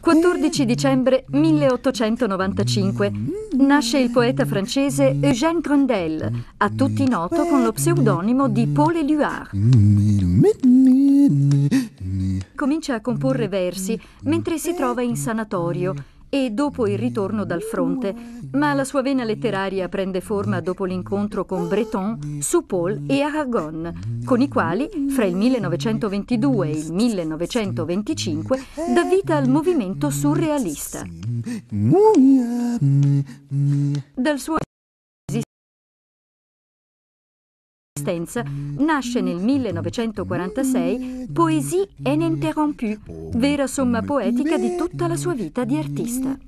14 dicembre 1895 nasce il poeta francese Eugène Grandel, a tutti noto con lo pseudonimo di Paul Éluard. Comincia a comporre versi mentre si trova in sanatorio e dopo il ritorno dal fronte, ma la sua vena letteraria prende forma dopo l'incontro con Breton, Supol e Aragon, con i quali, fra il 1922 e il 1925, dà vita al movimento surrealista. Dal suo resistenza, nasce nel 1946 Poésie ininterrompue, vera somma poetica di tutta la sua vita di artista.